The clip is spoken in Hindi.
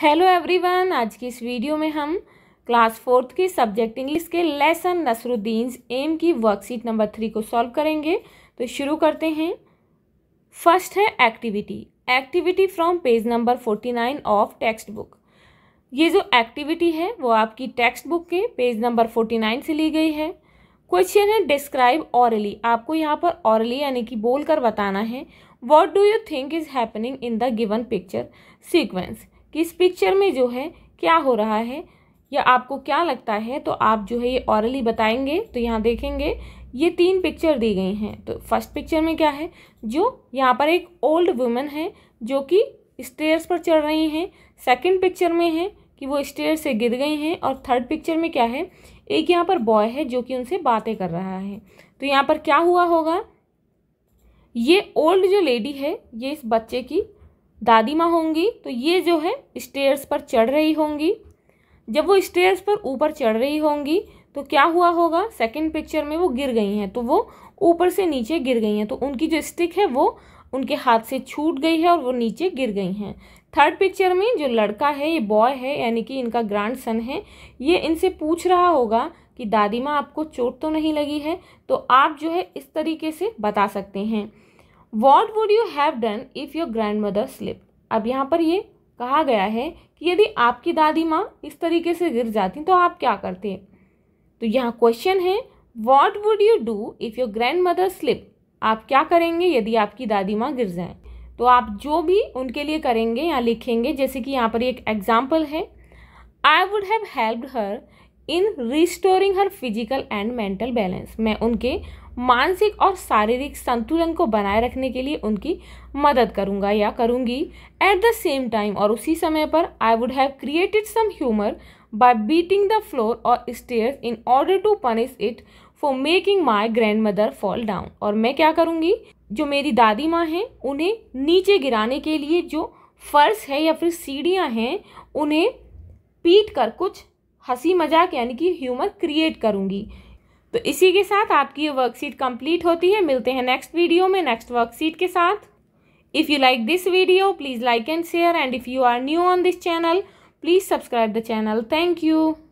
हेलो एवरीवन आज की इस वीडियो में हम क्लास फोर्थ की सब्जेक्ट इंग्लिश के लेसन नसरुद्दीन एम की वर्कशीट नंबर थ्री को सॉल्व करेंगे तो शुरू करते हैं फर्स्ट है activity activity from page number forty nine of textbook ये जो एक्टिविटी है वो आपकी टेक्स्ट बुक के पेज नंबर फोर्टी नाइन से ली गई है क्वेश्चन है डिस्क्राइब ऑरली आपको यहाँ पर ऑरली यानी कि बोल कर बताना है what do you think is happening in the given picture sequence कि इस पिक्चर में जो है क्या हो रहा है या आपको क्या लगता है तो आप जो है ये ऑरली बताएंगे तो यहाँ देखेंगे ये तीन पिक्चर दी गई हैं तो फर्स्ट पिक्चर में क्या है जो यहाँ पर एक ओल्ड वुमेन है जो कि स्टेयर्स पर चढ़ रही हैं सेकंड पिक्चर में है कि वो स्टेयर से गिर गई हैं और थर्ड पिक्चर में क्या है एक यहाँ पर बॉय है जो कि उनसे बातें कर रहा है तो यहाँ पर क्या हुआ होगा ये ओल्ड जो लेडी है ये इस बच्चे की दादी माँ होंगी तो ये जो है स्टेयर्स पर चढ़ रही होंगी जब वो स्टेयर्स पर ऊपर चढ़ रही होंगी तो क्या हुआ होगा सेकंड पिक्चर में वो गिर गई हैं तो वो ऊपर से नीचे गिर गई हैं तो उनकी जो स्टिक है वो उनके हाथ से छूट गई है और वो नीचे गिर गई हैं थर्ड पिक्चर में जो लड़का है ये बॉय है यानी कि इनका ग्रांड सन है ये इनसे पूछ रहा होगा कि दादी माँ आपको चोट तो नहीं लगी है तो आप जो है इस तरीके से बता सकते हैं what would you have done if your grandmother slip अब यहाँ पर ये कहा गया है कि यदि आपकी दादी माँ इस तरीके से गिर जाती तो आप क्या करते तो यहाँ क्वेश्चन है what would you do if your grandmother slip आप क्या करेंगे यदि आपकी दादी माँ गिर जाएं तो आप जो भी उनके लिए करेंगे या लिखेंगे जैसे कि यहाँ पर एक एग्जाम्पल है I would have helped her in restoring her physical and mental balance मैं उनके मानसिक और शारीरिक संतुलन को बनाए रखने के लिए उनकी मदद करूंगा या करूंगी एट द सेम टाइम और उसी समय पर I would have created some humour by beating the floor और stairs in order to punish it for making my grandmother fall down और मैं क्या करूँगी जो मेरी दादी माँ हैं उन्हें नीचे गिराने के लिए जो फर्श है या फिर सीढ़ियाँ हैं उन्हें पीट कर कुछ हंसी मजाक यानी कि ह्यूमर क्रिएट करूँगी तो इसी के साथ आपकी ये वर्कशीट कंप्लीट होती है मिलते हैं नेक्स्ट वीडियो में नेक्स्ट वर्कशीट के साथ if you like this video please like and share and if you are new on this channel please subscribe the channel thank you